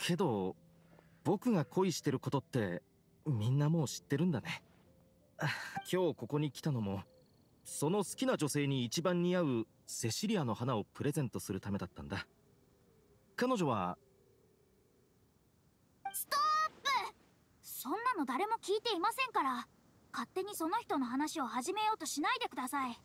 けど僕が恋してることってみんなもう知ってるんだね今日ここに来たのもその好きな女性に一番似合うセシリアの花をプレゼントするためだったんだ彼女はストップそんなの誰も聞いていませんから勝手にその人の話を始めようとしないでください